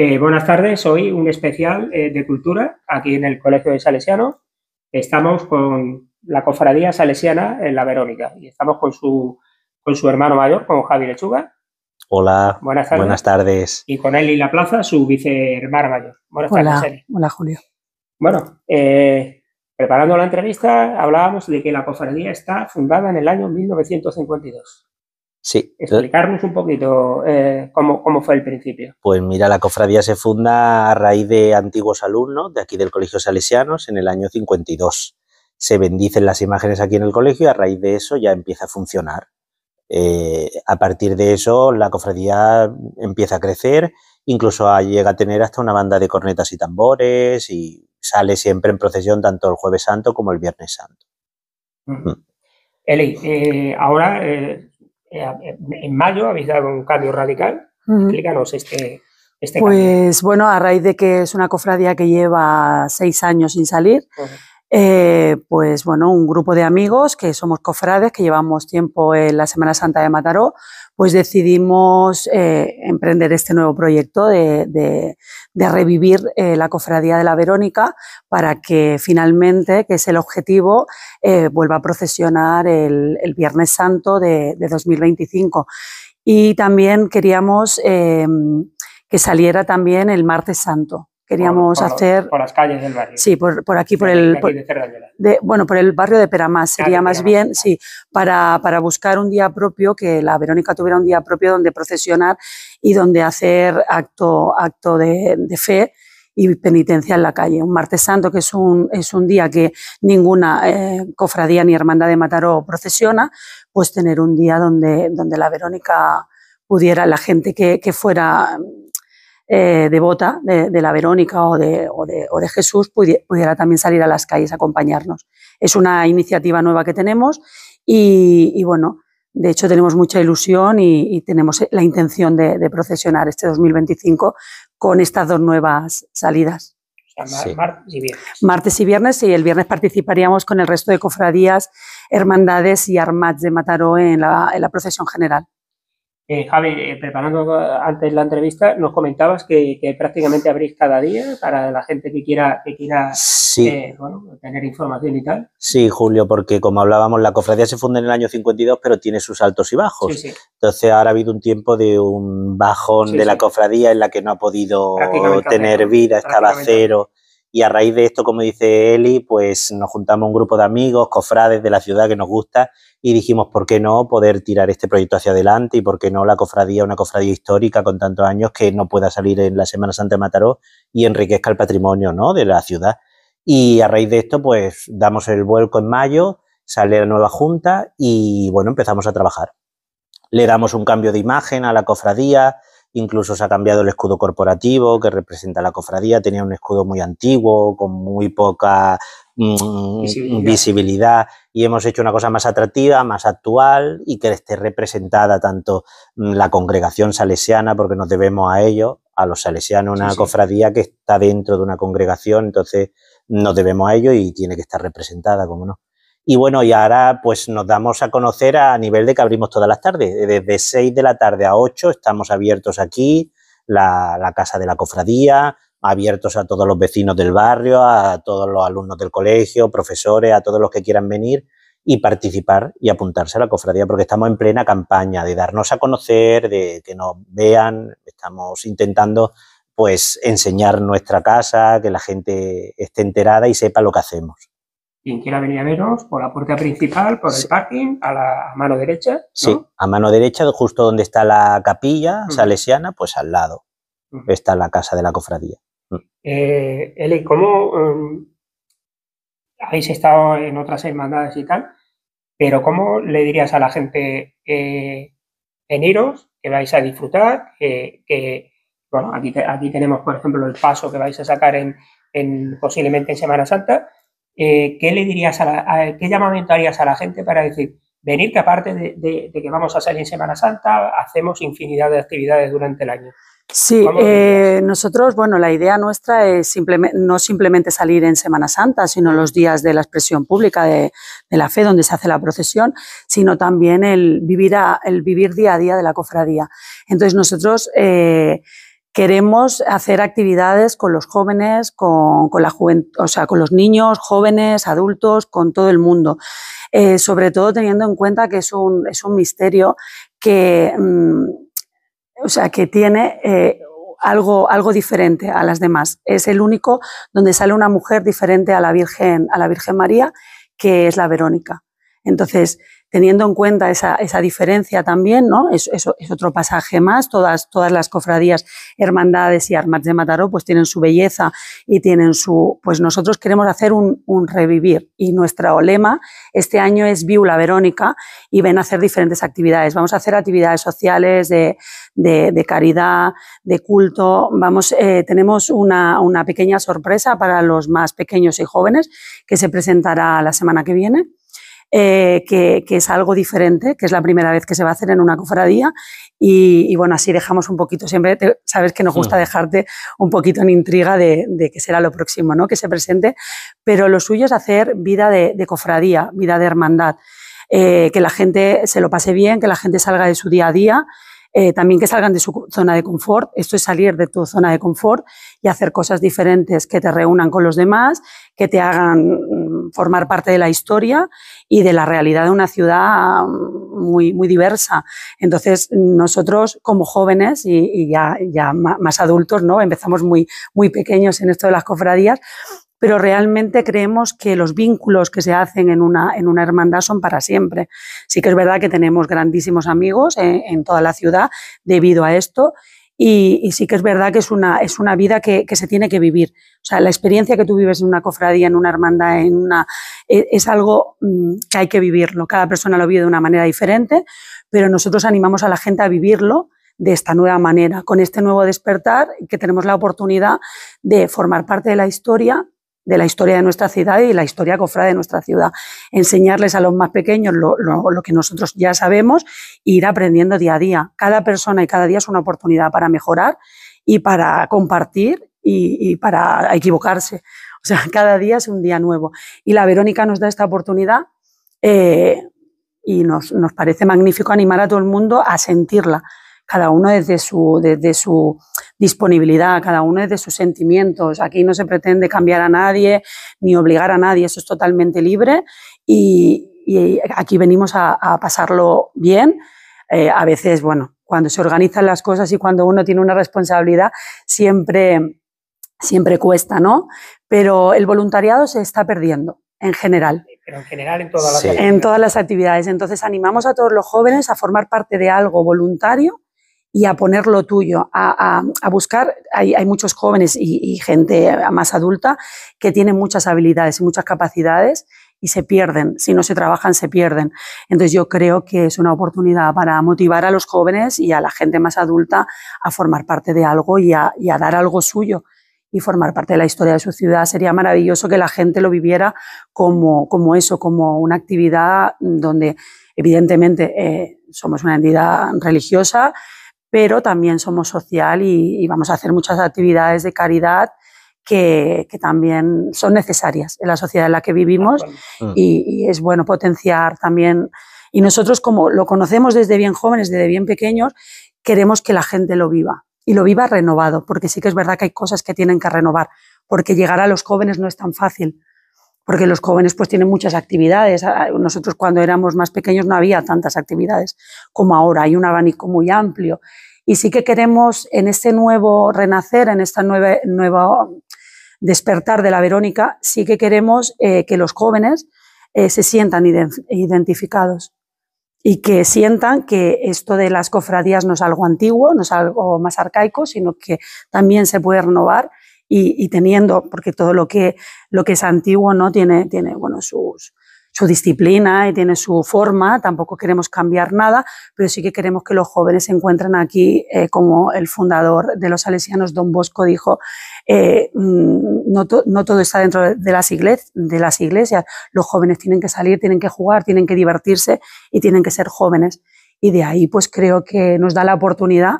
Eh, buenas tardes, hoy un especial eh, de cultura aquí en el Colegio de Salesianos. Estamos con la Cofradía Salesiana en La Verónica y estamos con su, con su hermano mayor, con Javier Lechuga. Hola, buenas tardes. Y con Eli La Plaza, su vicehermana mayor. hola, Hola, Julio. Bueno, eh, preparando la entrevista hablábamos de que la cofradía está fundada en el año 1952. Sí. Explicarnos un poquito eh, cómo, fue el principio. Pues mira, la cofradía se funda a raíz de antiguos alumnos de aquí del Colegio Salesianos en el año 52. Se bendicen las imágenes aquí en el colegio y a raíz de eso ya empieza a funcionar. Eh, a partir de eso, la cofradía empieza a crecer, incluso llega a tener hasta una banda de cornetas y tambores y sale siempre en procesión tanto el Jueves Santo como el Viernes Santo. Mm. Mm. Eli, eh, ahora eh, eh, en mayo habéis dado un cambio radical. Explícanos este, este pues, cambio. Pues bueno, a raíz de que es una cofradía que lleva seis años sin salir, eh, pues bueno, un grupo de amigos que somos cofrades, que llevamos tiempo en la Semana Santa de Mataró, pues decidimos eh, emprender este nuevo proyecto de, revivir eh, la cofradía de la Verónica para que finalmente, que es el objetivo, vuelva a procesionar el, Viernes Santo de, 2025. Y también queríamos que saliera también el Martes Santo Queríamos hacer... por las calles del barrio. Sí, por, aquí, por el... bueno, por el barrio de Peramás, sería más bien, sí, para, buscar un día propio, que la Verónica tuviera un día propio donde procesionar y donde hacer acto, acto de, fe y penitencia en la calle. Un martes santo, que es un, es un día que ninguna eh, cofradía ni hermandad de Mataró procesiona, pues tener un día donde, donde la Verónica pudiera, la gente que, que fuera eh, devota de, la Verónica o de, o de, Jesús pudiera, también salir a las calles acompañarnos. Es una iniciativa nueva que tenemos y, bueno, de hecho tenemos mucha ilusión y, tenemos la intención de, procesionar este 2025 con estas dos nuevas salidas. Martes y viernes. Martes y viernes, y el viernes participaríamos con el resto de cofradías, hermandades y armats de Mataró en la procesión general. Eh, Javi, eh, preparando antes la entrevista, nos comentabas que, prácticamente abrís cada día para la gente que quiera, que quiera eh, tener información y tal. Sí, Julio, porque como hablábamos, la cofradía se funda en el año 52, pero tiene sus altos y bajos. Entonces ahora ha habido un tiempo de un bajón de la cofradía en la que no ha podido tener vida, estaba cero. Y a raíz de esto, como dice Eli, pues nos juntamos un grupo de amigos, cofrades de la ciudad que nos gusta y dijimos, ¿por qué no poder tirar este proyecto hacia adelante? Y por qué no la cofradía, una cofradía histórica con tantos años que no pueda salir en la Semana Santa de Mataró y enriquezca el patrimonio ¿no? de la ciudad. Y a raíz de esto, pues damos el vuelco en mayo, sale la nueva junta y bueno, empezamos a trabajar. Le damos un cambio de imagen a la cofradía, Incluso se ha cambiado el escudo corporativo que representa la cofradía. Tenía un escudo muy antiguo, con muy poca mm, visibilidad. y hemos hecho una cosa más atractiva, más actual y que esté representada tanto mm, la congregación salesiana, porque nos debemos a ellos, a los salesianos, una cofradía que está dentro de una congregación, entonces nos debemos a ellos y tiene que estar representada, como no. Y bueno, y ahora pues nos damos a conocer a nivel de que abrimos todas las tardes. Eh, desde 6 de la tarde a 8 estamos abiertos aquí, la, la casa de la cofradía, abiertos a todos los vecinos del barrio, a todos los alumnos del colegio, profesores, a todos los que quieran venir y participar y apuntarse a la cofradía, porque estamos en plena campaña de darnos a conocer, de que nos vean, estamos intentando pues enseñar nuestra casa, que la gente esté enterada y sepa lo que hacemos quien quiera venir a vernos, por la puerta principal, por el parking, a la mano derecha. ¿no? Sí, a mano derecha, justo donde está la capilla salesiana, pues al lado está la casa de la cofradía. Mm. Eh, Eli, ¿cómo em, habéis estado en otras hermandades y tal? Pero ¿cómo le dirías a la gente eh, veniros, que vais a disfrutar, que, bueno, aquí, aquí tenemos, por ejemplo, el paso que vais a sacar en posiblemente en Semana Santa, eh, ¿qué le dirías qué llamamiento harías a la gente para decir, venir que aparte de, que vamos a salir en Semana Santa, hacemos infinidad de actividades durante el año? Sí, eh, nosotros, bueno, la idea nuestra es no simplemente salir en Semana Santa, sino los días de la expresión pública de, la fe, donde se hace la procesión, sino también el vivir, día a día de la cofradía. Entonces, nosotros eh, Queremos hacer actividades con los jóvenes, con, la o sea, con los niños, jóvenes, adultos, con todo el mundo. Eh, sobre todo teniendo en cuenta que es un, misterio que, mm, o sea, que tiene eh, algo, algo diferente a las demás. Es el único donde sale una mujer diferente a la Virgen, a la Virgen María, que es la Verónica. Entonces, teniendo en cuenta esa, diferencia también, ¿no? Es, otro pasaje más. Todas, todas las cofradías, hermandades y armas de Mataró, pues tienen su belleza y tienen su. Pues nosotros queremos hacer un, revivir. Y nuestra olema este año es Viula Verónica y ven a hacer diferentes actividades. Vamos a hacer actividades sociales, de, caridad, de culto. Vamos, eh, tenemos una pequeña sorpresa para los más pequeños y jóvenes que se presentará la semana que viene eh, que, es algo diferente, que es la primera vez que se va a hacer en una cofradía. Y, bueno, así dejamos un poquito, siempre sabes que nos gusta dejarte un poquito en intriga de, de qué será lo próximo, ¿no? Que se presente. Pero lo suyo es hacer vida de, cofradía, vida de hermandad. Eh, que la gente se lo pase bien, que la gente salga de su día a día eh, también que salgan de su zona de confort. Esto es salir de tu zona de confort y hacer cosas diferentes que te reúnan con los demás, que te hagan mm, formar parte de la historia y de la realidad de una ciudad mm, muy, muy diversa. Entonces, nosotros como jóvenes y, y ya, ya más adultos, ¿no? empezamos muy, muy pequeños en esto de las cofradías, pero realmente creemos que los vínculos que se hacen en una, en una hermandad son para siempre. Sí que es verdad que tenemos grandísimos amigos eh, en, toda la ciudad debido a esto. Y, sí que es verdad que es una, es una vida que, que, se tiene que vivir. O sea, la experiencia que tú vives en una cofradía, en una hermandad, en una, es, es algo mm, que hay que vivirlo. Cada persona lo vive de una manera diferente, pero nosotros animamos a la gente a vivirlo de esta nueva manera, con este nuevo despertar que tenemos la oportunidad de formar parte de la historia de la historia de nuestra ciudad y la historia cofrade de nuestra ciudad. Enseñarles a los más pequeños lo, que nosotros ya sabemos e ir aprendiendo día a día. Cada persona y cada día es una oportunidad para mejorar y para compartir y, para equivocarse. O sea, cada día es un día nuevo. Y la Verónica nos da esta oportunidad eh, y nos, nos parece magnífico animar a todo el mundo a sentirla cada uno desde su, desde su disponibilidad, cada uno es de sus sentimientos. Aquí no se pretende cambiar a nadie ni obligar a nadie, eso es totalmente libre y, aquí venimos a, pasarlo bien. Eh, a veces, bueno, cuando se organizan las cosas y cuando uno tiene una responsabilidad, siempre, siempre cuesta, ¿no? Pero el voluntariado se está perdiendo en general. Pero en general en todas las actividades. En todas las actividades. Entonces animamos a todos los jóvenes a formar parte de algo voluntario y a poner lo tuyo, a, buscar. Hay, hay, muchos jóvenes y, gente más adulta que tienen muchas habilidades y muchas capacidades y se pierden. Si no se trabajan, se pierden. Entonces yo creo que es una oportunidad para motivar a los jóvenes y a la gente más adulta a formar parte de algo y a, dar algo suyo y formar parte de la historia de su ciudad. Sería maravilloso que la gente lo viviera como, eso, como una actividad donde evidentemente eh, somos una entidad religiosa, pero también somos social y, vamos a hacer muchas actividades de caridad que, también son necesarias en la sociedad en la que vivimos mm. y, es bueno potenciar también. Y nosotros, como lo conocemos desde bien jóvenes, desde bien pequeños, queremos que la gente lo viva y lo viva renovado, porque sí que es verdad que hay cosas que tienen que renovar, porque llegar a los jóvenes no es tan fácil porque los jóvenes pues tienen muchas actividades. Ah, ah, nosotros cuando éramos más pequeños no había tantas actividades como ahora, hay un abanico muy amplio. Y sí que queremos en este nuevo renacer, en esta nueva, despertar de la Verónica, sí que queremos eh, que los jóvenes eh, se sientan identificados y que sientan que esto de las cofradías no es algo antiguo, no es algo más arcaico, sino que también se puede renovar y, y, teniendo, porque todo lo que, lo que es antiguo ¿no? tiene, tiene bueno, sus, su disciplina y tiene su forma, tampoco queremos cambiar nada, pero sí que queremos que los jóvenes se encuentren aquí, eh, como el fundador de los salesianos, don Bosco, dijo, eh, mm, no, no, todo está dentro de las, de las iglesias, los jóvenes tienen que salir, tienen que jugar, tienen que divertirse y tienen que ser jóvenes. Y de ahí pues creo que nos da la oportunidad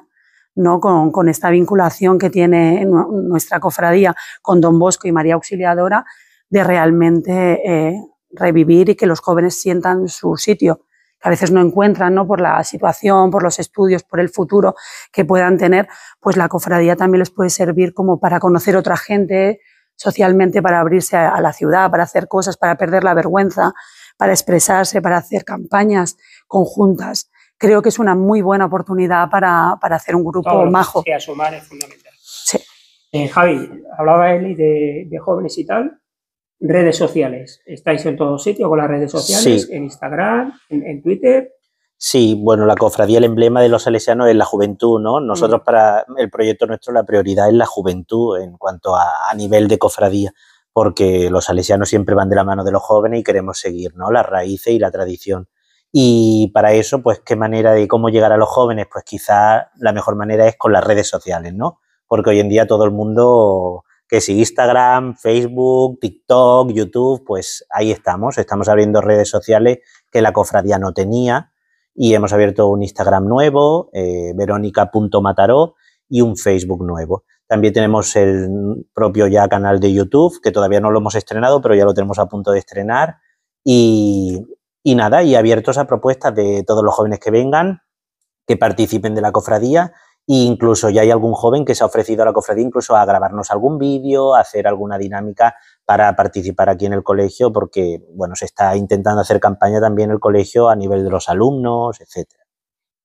¿no? Con, esta vinculación que tiene nuestra cofradía con Don Bosco y María Auxiliadora, de realmente eh, revivir y que los jóvenes sientan su sitio, que a veces no encuentran ¿no? por la situación, por los estudios, por el futuro que puedan tener, pues la cofradía también les puede servir como para conocer otra gente socialmente, para abrirse a la ciudad, para hacer cosas, para perder la vergüenza, para expresarse, para hacer campañas conjuntas creo que es una muy buena oportunidad para, hacer un grupo Todo majo. Que a sumar es fundamental. Sí. Eh, Javi, hablaba Eli de, de, jóvenes y tal. Redes sociales. ¿Estáis en todo sitio con las redes sociales? ¿En Instagram? en, Twitter? Sí, bueno, la cofradía, el emblema de los salesianos es la juventud, ¿no? Nosotros mm. para el proyecto nuestro la prioridad es la juventud en cuanto a, nivel de cofradía, porque los salesianos siempre van de la mano de los jóvenes y queremos seguir, ¿no? Las raíces y la tradición. Y para eso, pues, ¿qué manera de cómo llegar a los jóvenes? Pues quizá la mejor manera es con las redes sociales, ¿no? Porque hoy en día todo el mundo, que si Instagram, Facebook, TikTok, YouTube, pues ahí estamos. Estamos abriendo redes sociales que la cofradía no tenía y hemos abierto un Instagram nuevo, eh, verónica.mataró y un Facebook nuevo. También tenemos el propio ya canal de YouTube, que todavía no lo hemos estrenado, pero ya lo tenemos a punto de estrenar. Y, y nada, y abiertos a propuestas de todos los jóvenes que vengan, que participen de la cofradía. E incluso ya hay algún joven que se ha ofrecido a la cofradía incluso a grabarnos algún vídeo, a hacer alguna dinámica para participar aquí en el colegio, porque bueno, se está intentando hacer campaña también el colegio a nivel de los alumnos, etcétera.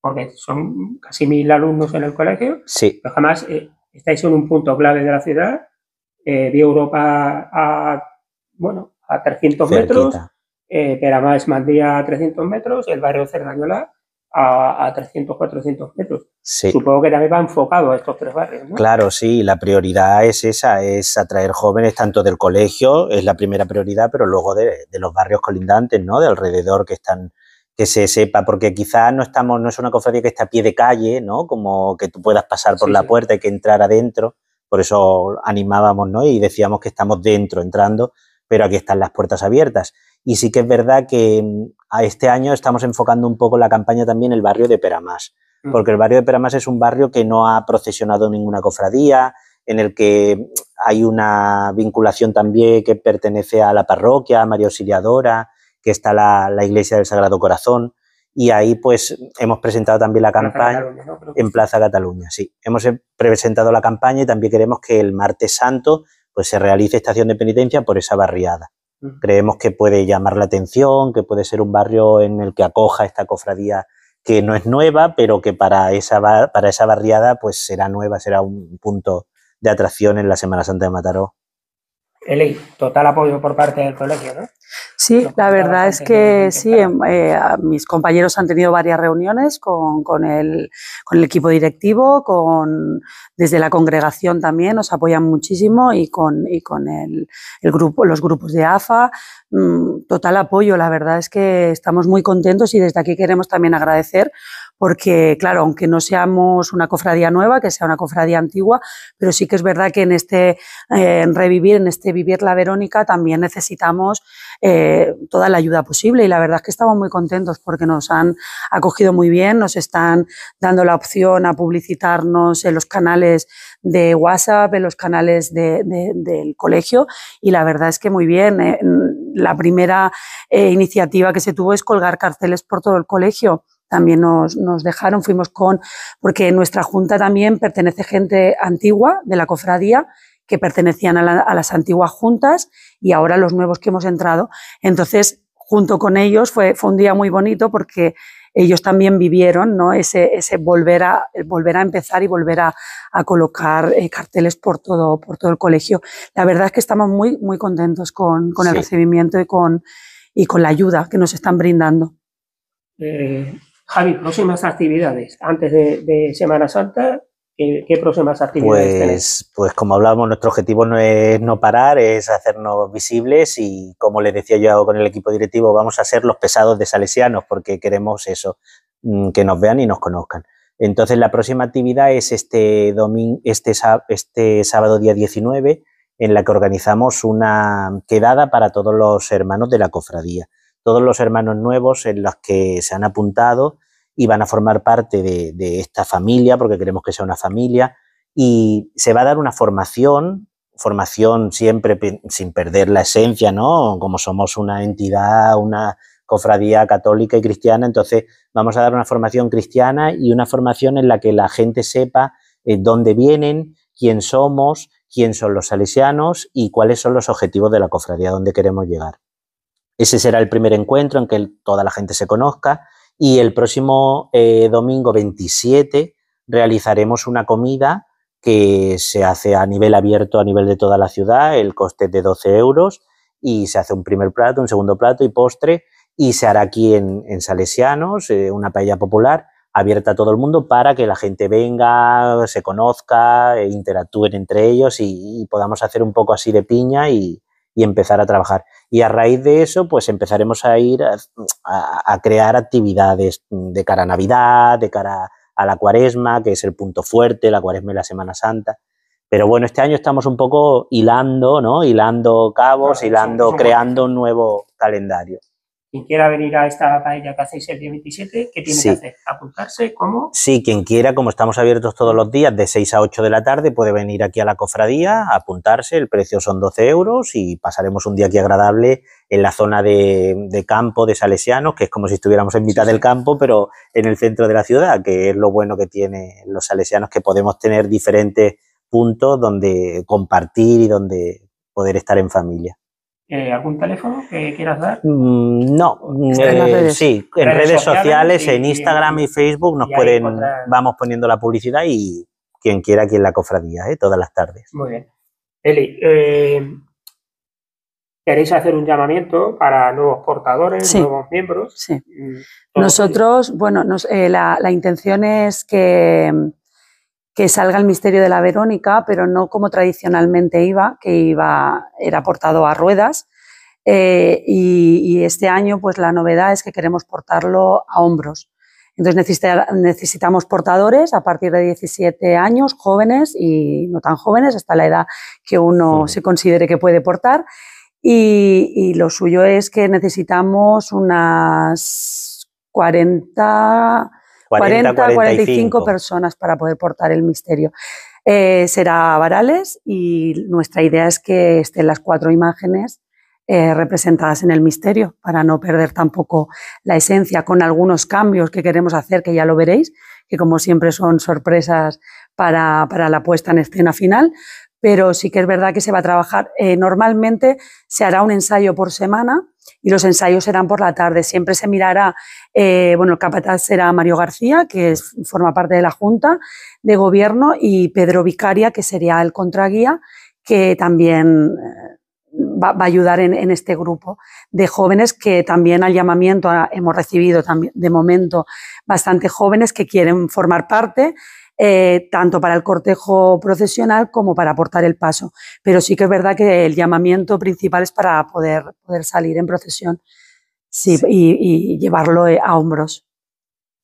Porque son casi mil alumnos en el colegio. Sí. Pero jamás eh, estáis en un punto clave de la ciudad. Eh, de Europa a, bueno, a 300 metros eh, además más día a 300 metros, el barrio Cerdañola a, a 300, 400 metros. Supongo que también va enfocado a estos tres barrios. Claro, sí, la prioridad es esa, es atraer jóvenes tanto del colegio, es la primera prioridad, pero luego de, los barrios colindantes, ¿no? De alrededor que están que se sepa, porque quizás no estamos, no es una cofradía que está a pie de calle, ¿no? Como que tú puedas pasar por la puerta y que entrar adentro. Por eso animábamos, ¿no? Y decíamos que estamos dentro, entrando, pero aquí están las puertas abiertas. Y sí que es verdad que mm, a este año estamos enfocando un poco la campaña también en el barrio de Peramás, mm. porque el barrio de Peramás es un barrio que no ha procesionado ninguna cofradía, en el que hay una vinculación también que pertenece a la parroquia, a María Auxiliadora, que está la, iglesia del Sagrado Corazón y ahí pues hemos presentado también la campaña en Plaza Cataluña, sí. Hemos eh, presentado la campaña y también queremos que el martes santo pues se realice estación de penitencia por esa barriada. Creemos que puede llamar la atención, que puede ser un barrio en el que acoja esta cofradía que no es nueva, pero que para esa, para esa barriada pues será nueva, será un punto de atracción en la Semana Santa de Mataró. Eli, total apoyo por parte del colegio, ¿no? Sí, la verdad es que sí, em, eh, mis compañeros han tenido varias reuniones con, con, el, equipo directivo, con, desde la congregación también nos apoyan muchísimo y con, y con el, grupo, los grupos de AFA. Mm, total apoyo, la verdad es que estamos muy contentos y desde aquí queremos también agradecer porque, claro, aunque no seamos una cofradía nueva, que sea una cofradía antigua, pero sí que es verdad que en este eh, revivir, en este vivir la Verónica, también necesitamos eh, toda la ayuda posible y la verdad es que estamos muy contentos porque nos han acogido muy bien, nos están dando la opción a publicitarnos en los canales de WhatsApp, en los canales del colegio y la verdad es que muy bien. Eh, la primera iniciativa que se tuvo es colgar carteles por todo el colegio también nos, dejaron, fuimos con, porque nuestra junta también pertenece gente antigua de la cofradía que pertenecían a, las antiguas juntas y ahora los nuevos que hemos entrado. Entonces, junto con ellos fue, fue un día muy bonito porque ellos también vivieron ¿no? ese, ese volver, a, volver a empezar y volver a, colocar eh, carteles por todo, por todo el colegio. La verdad es que estamos muy, muy contentos con, el recibimiento y con, y con la ayuda que nos están brindando. Eh, Javi, próximas actividades antes de, Semana Santa. ¿Qué, próximas actividades pues, Pues como hablábamos, nuestro objetivo no es no parar, es hacernos visibles y como les decía yo con el equipo directivo, vamos a ser los pesados de salesianos porque queremos eso, mm, que nos vean y nos conozcan. Entonces la próxima actividad es este, domingo, este, este sábado día 19 en la que organizamos una quedada para todos los hermanos de la cofradía todos los hermanos nuevos en los que se han apuntado y van a formar parte de, esta familia, porque queremos que sea una familia, y se va a dar una formación, formación siempre sin perder la esencia, ¿no? Como somos una entidad, una cofradía católica y cristiana, entonces vamos a dar una formación cristiana y una formación en la que la gente sepa eh, dónde vienen, quién somos, quién son los salesianos y cuáles son los objetivos de la cofradía, dónde queremos llegar. Ese será el primer encuentro en que toda la gente se conozca y el próximo eh, domingo 27 realizaremos una comida que se hace a nivel abierto, a nivel de toda la ciudad, el coste es de 12 euros y se hace un primer plato, un segundo plato y postre y se hará aquí en, Salesianos, eh, una paella popular abierta a todo el mundo para que la gente venga, se conozca, e interactúen entre ellos y, y podamos hacer un poco así de piña y, y empezar a trabajar. Y a raíz de eso, pues empezaremos a ir a, crear actividades de cara a Navidad, de cara a la cuaresma, que es el punto fuerte, la cuaresma y la Semana Santa. Pero bueno, este año estamos un poco hilando, ¿no? Hilando cabos, hilando, creando un nuevo calendario quien quiera venir a esta paella que hacéis el día 27, ¿qué tiene que hacer? ¿Apuntarse? ¿Cómo? Sí, quien quiera, como estamos abiertos todos los días de 6 a 8 de la tarde, puede venir aquí a la cofradía, apuntarse, el precio son 12 euros y pasaremos un día aquí agradable en la zona de, campo de Salesianos, que es como si estuviéramos en mitad del campo, pero en el centro de la ciudad, que es lo bueno que tienen los salesianos, que podemos tener diferentes puntos donde compartir y donde poder estar en familia. Eh, ¿Algún teléfono que quieras dar? Mm, no, eh, sí, en redes, sociales, en Instagram y, Facebook nos pueden, vamos poniendo la publicidad y quien quiera aquí la cofradía, eh, todas las tardes. Muy bien. Eli, queréis hacer un llamamiento para nuevos portadores, nuevos miembros. Sí. Mm, Nosotros, bueno, la, intención es que que salga el misterio de la Verónica, pero no como tradicionalmente iba, que iba, era portado a ruedas. Eh, y, este año, pues la novedad es que queremos portarlo a hombros. Entonces necesitamos portadores a partir de 17 años, jóvenes y no tan jóvenes, hasta la edad que uno se considere que puede portar. Y, y lo suyo es que necesitamos unas 40 40, o 45 personas para poder portar el misterio. Eh, será Varales y nuestra idea es que estén las cuatro imágenes eh, representadas en el misterio para no perder tampoco la esencia con algunos cambios que queremos hacer, que ya lo veréis, que como siempre son sorpresas para, la puesta en escena final, pero sí que es verdad que se va a trabajar. Eh, normalmente se hará un ensayo por semana y los ensayos serán por la tarde. Siempre se mirará, eh, bueno, el capataz será Mario García, que forma parte de la Junta de Gobierno, y Pedro Vicaria, que sería el contraguía, que también eh, va, a ayudar en, este grupo de jóvenes que también al llamamiento ah, hemos recibido de momento bastante jóvenes que quieren formar parte eh, tanto para el cortejo procesional como para aportar el paso. Pero sí que es verdad que el llamamiento principal es para poder, poder salir en procesión Y, llevarlo eh, a hombros.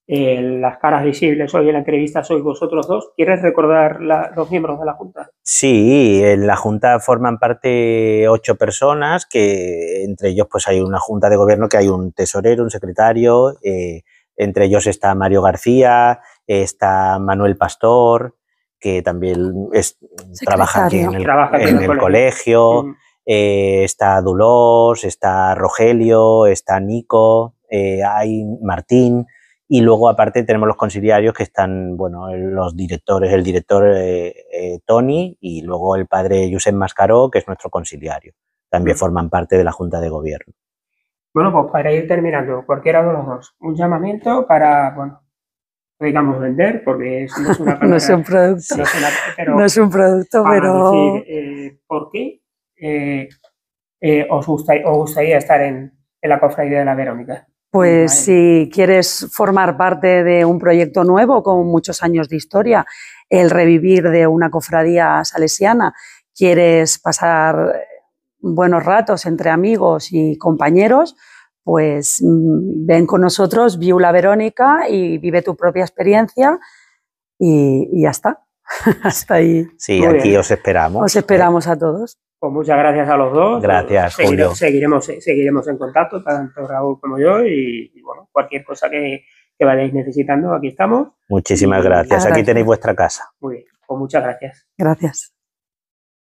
Eh, las caras visibles hoy en la entrevista sois vosotros dos. ¿Quieres recordar los miembros de la Junta? Sí, en la Junta forman parte ocho personas, que entre ellos pues hay una Junta de Gobierno que hay un tesorero, un secretario, entre ellos está Mario García, está Manuel Pastor, que también es, trabaja aquí en el, colegio, mm. eh, está Dulos, está Rogelio, está Nico, eh, hay Martín, y luego aparte tenemos los conciliarios que están, bueno, los directores, el director eh, Tony y luego el padre Josep Mascaró, que es nuestro conciliario. También mm. forman parte de la Junta de Gobierno. Bueno, pues para ir terminando, cualquiera de los dos, un llamamiento para, bueno, digamos vender, porque no es un producto, no es, pero, un producto, pero... ¿por qué eh, eh, os, os, gustaría estar en, la cofradía de la Verónica? Pues si quieres formar parte de un proyecto nuevo con muchos años de historia, el revivir de una cofradía salesiana, quieres pasar eh, buenos ratos entre amigos y compañeros, pues mm, ven con nosotros, la Verónica y vive tu propia experiencia y, ya está. Hasta ahí. Sí, aquí os esperamos. Os ¿eh? esperamos a todos. Pues muchas gracias a los dos. Gracias, Seguiremos, seguiremos, en contacto, tanto Raúl como yo, y, bueno, cualquier cosa que, vayáis necesitando, aquí estamos. Muchísimas gracias. Aquí tenéis vuestra casa. Muy bien, pues muchas gracias. Gracias.